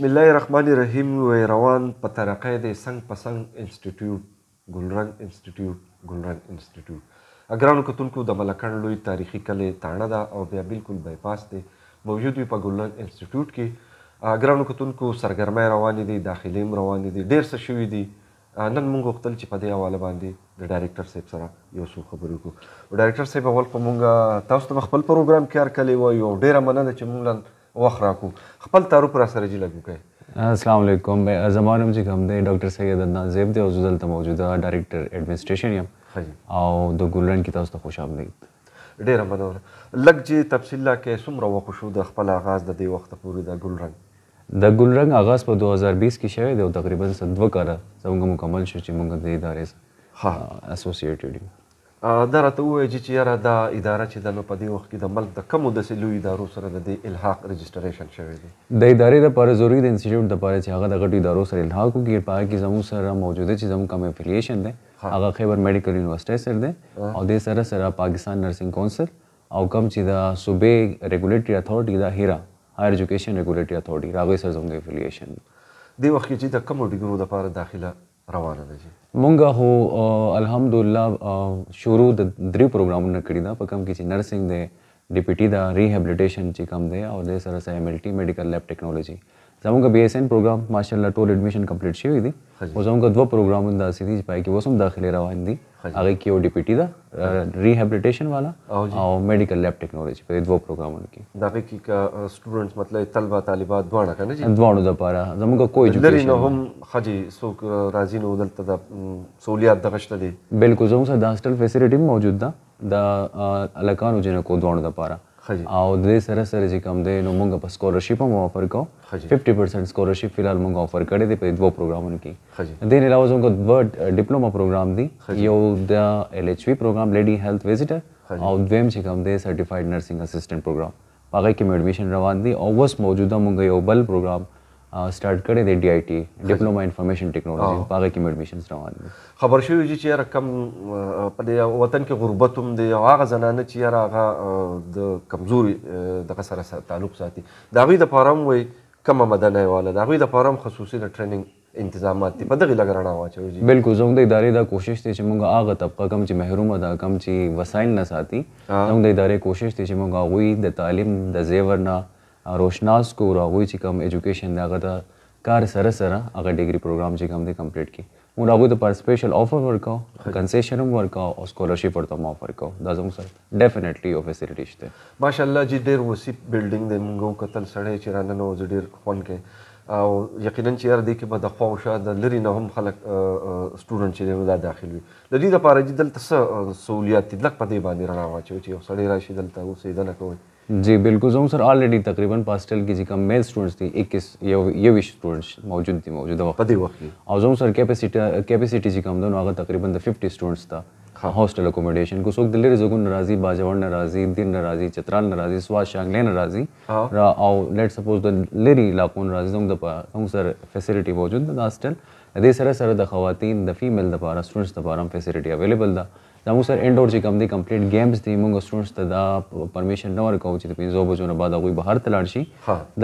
بسم الله الرحمن الرحیم ویروان په طرقه د سنگ پسنګ انسټیټیوټ ګلرنګ انسټیټیوټ ګلرنګ انسټیټیوټ اګرانو کتونکو د ملکن لوی تاریخي کله تاڼه ده او بیا بالکل بایپاس دی موجود وي په ګلرنګ انسټیټیوټ کې اګرانو کتونکو سرګرمه روان دي داخلي روان دي ډیر څه شوي دي نن موږ غوښتل چې په دې حواله باندې د ډایرکټر صاحب سره یو څو خبرې وکړو ډایرکټر صاحب اول په موږ تاسو ته خپل پروګرام کې هر کله وایو ډیره مننه چې موږ وخت راکو خپل تعارف را سره جی لګو کوي السلام علیکم زما نوم چې کوم دی ډاکټر سید عدنان زیب دی او زه دلته موجوده ډایریکټر اډمنستریشن یم او د ګلرن کې تاسو ته خوش آمدید ډیره مننه لږ چې تفصیل لا کې څومره وخت شو د خپل آغاز د دې وخت پورې د ګلرنګ د ګلرنګ آغاز په 2020 کې شوی دی او تقریبا دوه کاله زموږ مکمل شو چې موږ د ادارې سره اسوسییټډ یو دا راته ووایي چې یاره دا اداره چې ده نو په دې وخت کې د ملک د کمو داسې لویو ادارو سره د دې الحاق رجسټریشن شوی دی د ادارې دپاره ضروري د انسټیټیوټ دپاره چې هغه د غټو ادارو سره الحاق وکړي په هغه کې زموږ سره موجوده چې زموږ کم افیلیشن دی هغه خیبر میډیکل یونیورسټۍ سره دی او دې سره سره پاکستان نرسنګ کونسل او کم چې د صوبې ریګولیټري اتھارټي دا هیرا هایر ایجوکیشن ریګولیټري اتھارټي راغوي سره زموږ افیلیشن دی وخت کې چې د کمو ډیګرو دپاره داخله روانه ده چې مونږه هو الحمدلله شروع د درې پروګرامونو کړی دا په کوم کې چې نرسنګ دی ډیپټي دا ریهابلیټیشن چې کوم دی او د سره سره ایم ایل ټي میډیکل لیب ټیکنالوژي زموږ بي اس ان پروګرام ماشاالله ټول اډمیشن کمپلیټ شوی دی او زموږ دوه پروګرامونه داسې دي چې پای کې وسم داخله روان دي هغه کې یو ډیپټي دا ریهابلیټیشن والا او میډیکل لیب ټیکنالوژي په دوه پروګرامونو کې دا په کې سټوډنټس مطلب طلبه طالبات دواړه کنه جی دواړو لپاره زموږ کوئی جو لري نو هم خجي سوک راځي نو دلته د سہولیات دغشته دي بالکل زموږ د هاستل فیسیلیټی موجود ده د الکانو جنکو دواړو لپاره او د دې سره سره چې کوم دی نو موږ په سکالرشپ هم آفر کوو 50% سکالرشپ فلحال موږ آفر کړی دی په دوه پروګرامونو کې د دې علاوه زموږ دوه ډیپلوما پروګرام دی یو د ایل ایچ وی پروګرام لیډی هیلث وزټر او دویم چې کوم دی سرټیفاید نرسنګ اسسټنټ پروګرام هغه کې مې ایڈمیشن روان دی او اوس موجوده موږ یو بل پروګرام سٹارټ کړی دی ډي آی ټي ډیپلوما انفارمیشن ټیکنالوژي په هغه کې مې ایڈمیشنز روان دي خبر شوی چې یاره کم په وطن کې غربت هم دی او هغه زنانه چې یاره هغه د کمزوري دغه سره تعلق ساتي د هغوی دپاره هم وایي کمه مدنه واله د هغوی دپاره هم خصوصي د ټریننګ انتظامات دي په دغه لګ رڼا واچوي جی بالکل زموږ د ادارې دا کوشش دی چې موږ هغه طبقه کم چې محروم ده کم چې وسایل نه ساتي زموږ د ادارې کوشش دی چې موږ هغوی د تعلیم د زیور نه روشناس کو راغوی چې کوم اډوকেෂن دا غدا کار سره سره هغه ډیګري پروګرام چې کوم دی کمپلیټ کی مو راغوی د پر سپیشل آفر ورکاو کنسیشن هم ورکاو او سکولرشپ ورته مو آفر کاو دا زموږ سره ډیفینیټلی یو فیسیلیټی شته ماشاءالله جی ډیر وسی بلډینګ د موږ کتل سړی چې رانه نو ډیر خون کې او یقینا چې یار دی کې به د خوا وشه د لری نه هم خلک سټوډنټ چې دا داخل وي د دې لپاره چې دلته څه سہولیات دي لکه په دې باندې رڼا واچوي چې یو سړی راشي دلته اوسېدنه کوي जी बिल्कुल जोम सर ऑलरेडी तकरीबन पास्टल की जी कम मेल स्टूडेंट्स थी इक्कीस ये ये विश स्टूडेंट्स मौजूद थी मौजूदा वक्त और जोम सर कैपेसिटी कैपेसिटी जी कम दोनों आगा तकरीबन फिफ्टी स्टूडेंट्स था हॉस्टल अकोमोडेशन को सोक दिल्ली जगुन नाराजी बाजावड़ नाराजी दिन नाराजी चतराल नाराजी स्वाद शांगले नाराजी रा और लेट सपोज द लेरी इलाकों नाराजी जोंग दपा जोंग सर फैसिलिटी मौजूद था हॉस्टल दे सर सर द खवातीन द फीमेल द पारा स्टूडेंट्स द पारा फैसिलिटी अवेलेबल था زموږ سره انډور چې کوم دی کمپلیټ گیمز دی موږ سټوډنټس ته دا پرمیشن نه ورکوو چې پنځو بجو نه بعد هغوی بهر ته لاړ شي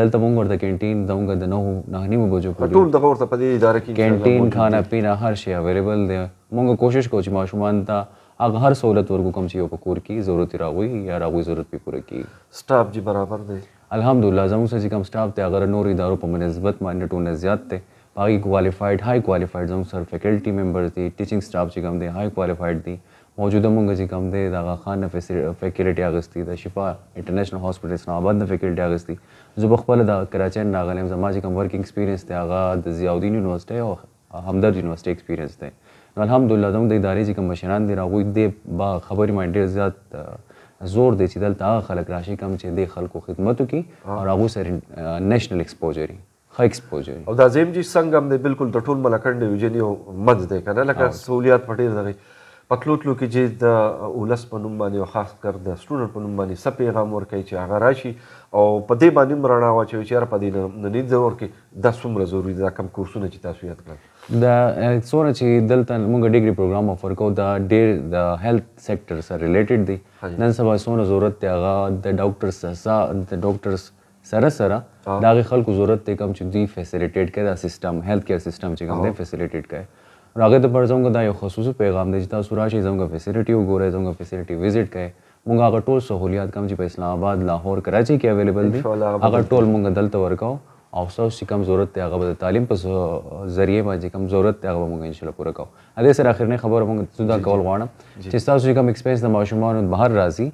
دلته موږ ورته کینټین زموږ د نهو نه نیمو بجو پورې ټول دغه ورته په دې اداره کې کینټین خانه پینا هر شی اویلیبل دی موږ کوشش کوو چې ماشومان ته هغه هر سہولت ورکو کوم چې یو په کور کې ضرورت راغوي یا راغوي ضرورت پې پوره کیږي سټاف جی برابر دی الحمدلله زموږ سره چې کوم سټاف دی هغه نور ادارو په نسبت باندې ټونه زیات دی هغه کوالیفایډ های کوالیفایډ زموږ سره فیکلټي ممبرز دي ټیچینګ سټاف چې کوم دی های کوالیفایډ دي موجوده مونږ چې کم دی دغه خان نه فیکلټي اغوستي د شفا انټرنیشنل هاسپټل اسلامآباد نه فیکلټي اغوستي زه په خپل د کراچۍ نه راغلی یم زما چې کوم ورک ایکسپیرینس دی هغه د ضیاءالدین یونیورسټۍ او همدرد یونیورسټۍ ایکسپیرینس دی نو الحمدلله زموږ د ادارې چې کوم مشران دي هغوی دې با خبرې مایند ډېر زیات زور دی چې دلته هغه خلک راشي کوم چې د خلکو خدمت وکړي او هغوی سره نیشنل اکسپوجر ښه اکسپوجر او دا زیم چې څنګه هم دی بالکل د ټول ملکنډ ډیویژن یو منځ دی که نه لکه سهولیات په ډېر دغې پتلوتلو کې چې د اولس په نوم باندې او خاص کر د سټوډنټ په نوم باندې څه پیغام ورکوي چې هغه راشي او په دې باندې هم رڼا واچوي چې یاره په دې ننني دور کې دا څومره ضروري ده دا کم کورسونه چې تاسو یاد کړل دا څومره چې دلته موږ ډیګري پروګرام افر کوو دا ډېر د هیلث سیکټر سره ریلیټډ دی نن سبا څومره ضرورت دی هغه د ډاکټرز سره د ډاکټرز سره سره دا خلکو ضرورت دی کوم چې دوی فیسیلیټیټ کړي دا سیستم هیلث کیر سیستم چې کوم دی فیسیلیټیټ کړي او هغه ته پر زموږ دا یو خصوصي پیغام دی چې تاسو راشئ زموږ فیسیلیټي وګورئ زموږ فیسیلیټي وزټ کړئ موږ هغه ټول سہولیات کوم چې په اسلام آباد لاهور کراچي کې اویلیبل دي هغه ټول موږ دلته ورکاو او تاسو چې کوم ضرورت دی هغه د تعلیم په ذریعه باندې کوم ضرورت دی هغه موږ ان شاء الله پوره کوو اده سره اخرنی خبر موږ زدا کول غواړم چې تاسو چې کوم ایکسپیرینس د ماشومان بهر راځي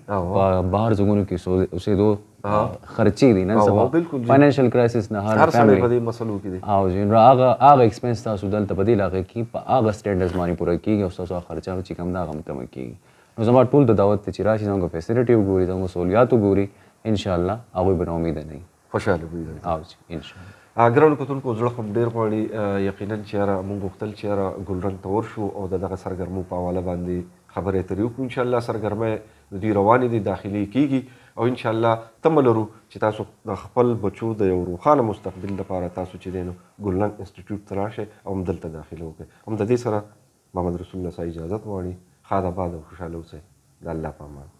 بهر زمونږ کې اوسېدو خرچي دي نن سبا فاینانشل کرایسس نه هر فیملی په دې مسلو کې دي او جن هغه هغه ایکسپنس تاسو دلته بدیل هغه کې په هغه سټینډرز باندې پوره کیږي او تاسو خرچه چې کم دا غم کم کیږي نو زما ټول د دعوت چې راشي زموږ فیسیلیټي وګوري زموږ سہولیات وګوري ان شاء الله هغه به امید نه خوشاله وي او ان شاء الله اګرانو کتونکو زړه خو ډیر غواړي یقینا چې را مونږ غوښتل چې را ګلرنګ تور شو او دغه سرګرمو په حواله باندې خبرې اترې وکړو ان شاء الله سرګرمه دوی روانې دي داخلي کیږي او ان شاء الله تم لرو چې تاسو د خپل بچو د یو روښانه مستقبل لپاره تاسو چې دینو ګلن انسټیټیوټ ته راشئ او همدلته داخله وکړئ هم د دې سره محمد رسول الله اجازه غواړي خاطر آباد او خوشاله اوسئ د الله په امان